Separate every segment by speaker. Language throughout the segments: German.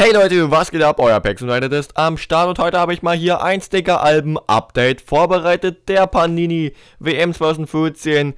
Speaker 1: Hey Leute, was geht ab? Euer Pax United ist am Start und heute habe ich mal hier ein sticker alben update vorbereitet der Panini WM 2014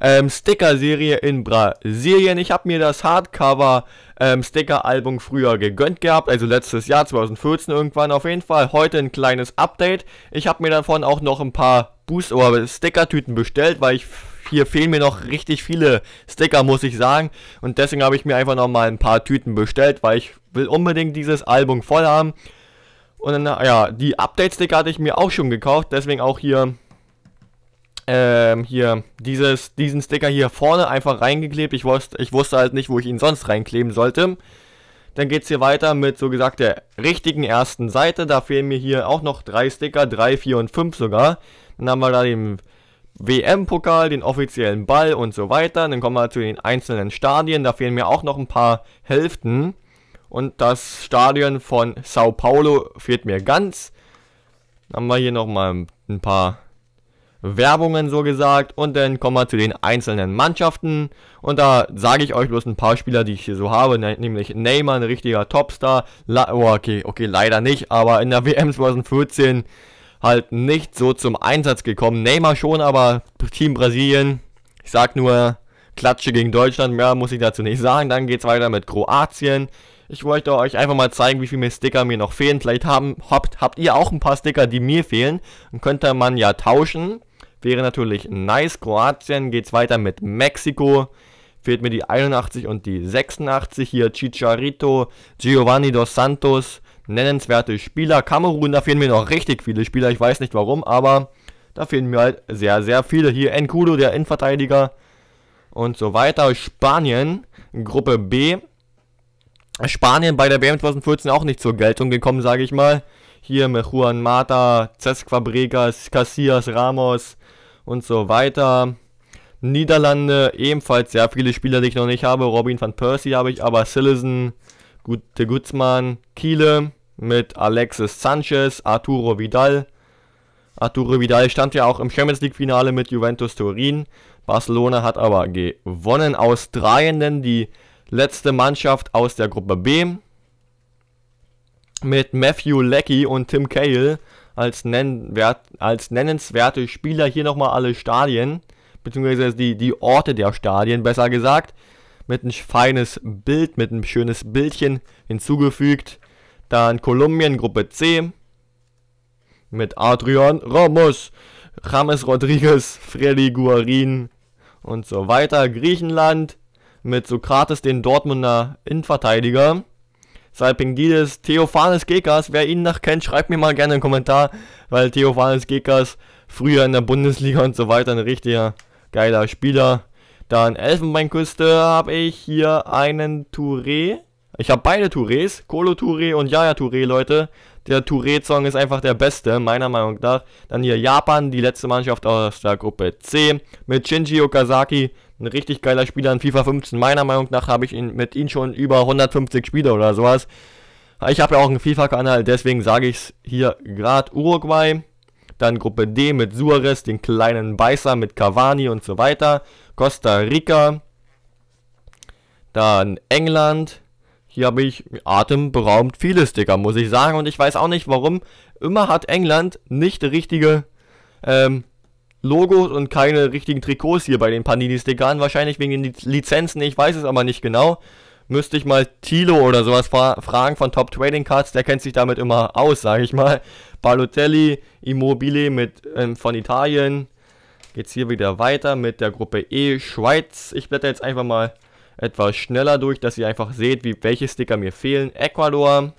Speaker 1: ähm, Sticker-Serie in Brasilien. Ich habe mir das Hardcover ähm, Sticker-Album früher gegönnt gehabt, also letztes Jahr 2014 irgendwann. Auf jeden Fall heute ein kleines Update. Ich habe mir davon auch noch ein paar Boost- oder Sticker-Tüten bestellt, weil ich hier fehlen mir noch richtig viele Sticker, muss ich sagen. Und deswegen habe ich mir einfach nochmal ein paar Tüten bestellt, weil ich will unbedingt dieses Album voll haben. Und dann, äh, ja, die Update-Sticker hatte ich mir auch schon gekauft, deswegen auch hier, ähm, hier, dieses, diesen Sticker hier vorne einfach reingeklebt. Ich wusste, ich wusste halt nicht, wo ich ihn sonst reinkleben sollte. Dann geht es hier weiter mit so gesagt der richtigen ersten Seite. Da fehlen mir hier auch noch drei Sticker, drei, vier und fünf sogar. Dann haben wir da den WM-Pokal, den offiziellen Ball und so weiter. dann kommen wir zu den einzelnen Stadien. Da fehlen mir auch noch ein paar Hälften. Und das Stadion von Sao Paulo fehlt mir ganz. Dann haben wir hier nochmal ein paar Werbungen so gesagt. Und dann kommen wir zu den einzelnen Mannschaften. Und da sage ich euch bloß ein paar Spieler, die ich hier so habe. Ne, nämlich Neymar, ein richtiger Topstar. La oh, okay, okay, leider nicht. Aber in der WM 2014 halt nicht so zum Einsatz gekommen. Neymar schon, aber Team Brasilien, ich sag nur Klatsche gegen Deutschland, mehr muss ich dazu nicht sagen. Dann geht's weiter mit Kroatien. Ich wollte euch einfach mal zeigen, wie viele Sticker mir noch fehlen. Vielleicht haben, habt, habt ihr auch ein paar Sticker, die mir fehlen. Dann könnte man ja tauschen. Wäre natürlich nice. Kroatien geht's weiter mit Mexiko. Fehlt mir die 81 und die 86. Hier Chicharito, Giovanni dos Santos, nennenswerte Spieler. Kamerun, da fehlen mir noch richtig viele Spieler. Ich weiß nicht warum, aber da fehlen mir halt sehr, sehr viele. Hier Enkudo, der Innenverteidiger und so weiter. Spanien, Gruppe B. Spanien bei der WM 2014 auch nicht zur Geltung gekommen, sage ich mal. Hier mit Juan Mata, Cesc Cesquabregas, Casillas, Ramos und so weiter. Niederlande ebenfalls sehr viele Spieler, die ich noch nicht habe. Robin van Persie habe ich, aber Sillison, Gute Guzman, Kiele mit Alexis Sanchez, Arturo Vidal. Arturo Vidal stand ja auch im Champions League-Finale mit Juventus Turin. Barcelona hat aber gewonnen. Australien, denn die letzte Mannschaft aus der Gruppe B. Mit Matthew Leckie und Tim Cahill als, nennwert, als nennenswerte Spieler hier nochmal alle Stadien, beziehungsweise die, die Orte der Stadien, besser gesagt mit ein feines Bild, mit ein schönes Bildchen hinzugefügt. Dann Kolumbien, Gruppe C. Mit Adrian Ramos, James Rodriguez, Freddy Guarin und so weiter. Griechenland mit Sokrates, den Dortmunder Innenverteidiger. Salpingidis, Theophanes Gekas, wer ihn noch kennt, schreibt mir mal gerne einen Kommentar, weil Theophanes Gekas früher in der Bundesliga und so weiter ein richtiger geiler Spieler dann Elfenbeinküste habe ich hier einen Touré. Ich habe beide Tourés, Colo Touré und Yaya Touré, Leute. Der Touré-Song ist einfach der beste, meiner Meinung nach. Dann hier Japan, die letzte Mannschaft aus der Gruppe C. Mit Shinji Okazaki, ein richtig geiler Spieler in FIFA 15. Meiner Meinung nach habe ich ihn mit ihm schon über 150 Spiele oder sowas. Ich habe ja auch einen FIFA-Kanal, deswegen sage ich es hier gerade. Uruguay, dann Gruppe D mit Suarez, den kleinen Beißer mit Cavani und so weiter. Costa Rica, dann England. Hier habe ich atemberaubend viele Sticker, muss ich sagen. Und ich weiß auch nicht, warum. Immer hat England nicht richtige ähm, Logos und keine richtigen Trikots hier bei den Panini-Stickern. Wahrscheinlich wegen den Lizenzen, ich weiß es aber nicht genau. Müsste ich mal Tilo oder sowas fra fragen von Top Trading Cards, der kennt sich damit immer aus, sage ich mal. Balotelli, Immobile mit, ähm, von Italien, geht es hier wieder weiter mit der Gruppe E Schweiz. Ich blätter jetzt einfach mal etwas schneller durch, dass ihr einfach seht, wie, welche Sticker mir fehlen. Ecuador,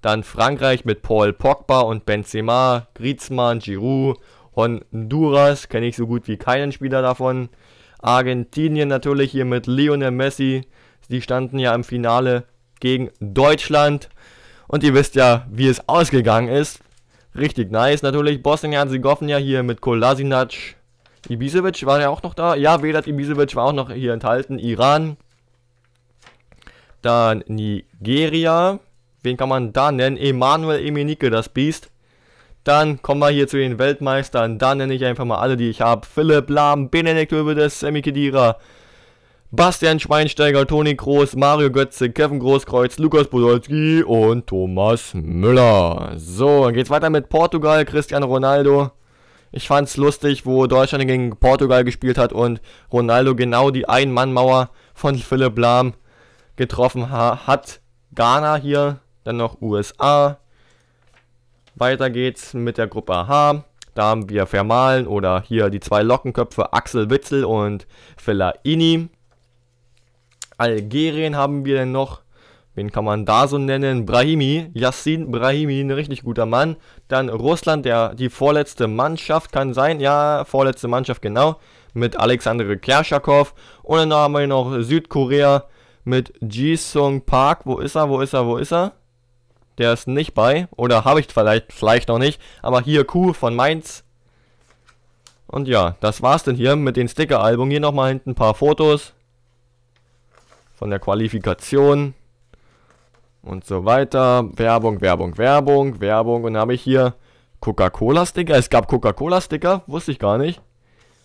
Speaker 1: dann Frankreich mit Paul Pogba und Benzema, Griezmann, Giroud, Honduras, kenne ich so gut wie keinen Spieler davon. Argentinien natürlich hier mit Lionel Messi, die standen ja im Finale gegen Deutschland. Und ihr wisst ja, wie es ausgegangen ist. Richtig nice natürlich. Bosnien-Herzegowina hier mit Kolasinac, Ibisevic war ja auch noch da. Ja, Vedat Ibisevic war auch noch hier enthalten. Iran. Dann Nigeria. Wen kann man da nennen? Emanuel Emenike, das Biest. Dann kommen wir hier zu den Weltmeistern. Da nenne ich einfach mal alle, die ich habe. Philipp Lahm, Benedikt Höwedes, Semi Kedira, Bastian Schweinsteiger, Toni Groß, Mario Götze, Kevin Großkreuz, Lukas Podolski und Thomas Müller. So, dann geht's weiter mit Portugal, Cristiano Ronaldo. Ich fand es lustig, wo Deutschland gegen Portugal gespielt hat und Ronaldo genau die Ein-Mann-Mauer von Philipp Lahm getroffen hat. Ghana hier, dann noch USA. Weiter geht's mit der Gruppe H. Da haben wir Vermalen oder hier die zwei Lockenköpfe Axel Witzel und Fellaini. Algerien haben wir dann noch. Wen kann man da so nennen? Brahimi, Yassin Brahimi, ein richtig guter Mann. Dann Russland, der die vorletzte Mannschaft kann sein. Ja, vorletzte Mannschaft, genau. Mit Alexander Kerschakov. Und dann haben wir noch Südkorea mit Jisung Park. Wo ist er? Wo ist er? Wo ist er? Der ist nicht bei. Oder habe ich vielleicht, vielleicht noch nicht. Aber hier Kuh von Mainz. Und ja, das war's denn hier mit den Sticker-Album. Hier nochmal hinten ein paar Fotos von der Qualifikation und so weiter. Werbung, Werbung, Werbung, Werbung. Und dann habe ich hier Coca-Cola-Sticker. Es gab Coca-Cola-Sticker, wusste ich gar nicht.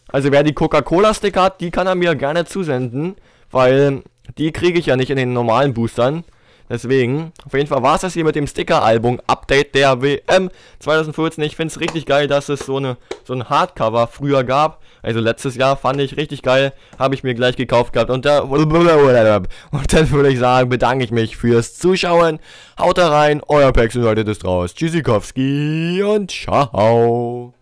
Speaker 1: Also wer die Coca-Cola-Sticker hat, die kann er mir gerne zusenden, weil die kriege ich ja nicht in den normalen Boostern. Deswegen, auf jeden Fall war es das hier mit dem Sticker-Album Update der WM 2014. Ich finde es richtig geil, dass es so, eine, so ein Hardcover früher gab. Also letztes Jahr fand ich richtig geil, habe ich mir gleich gekauft gehabt. Und, da, und dann würde ich sagen, bedanke ich mich fürs Zuschauen. Haut da rein, euer Pax und Leute ist raus. Tschüssikowski und ciao.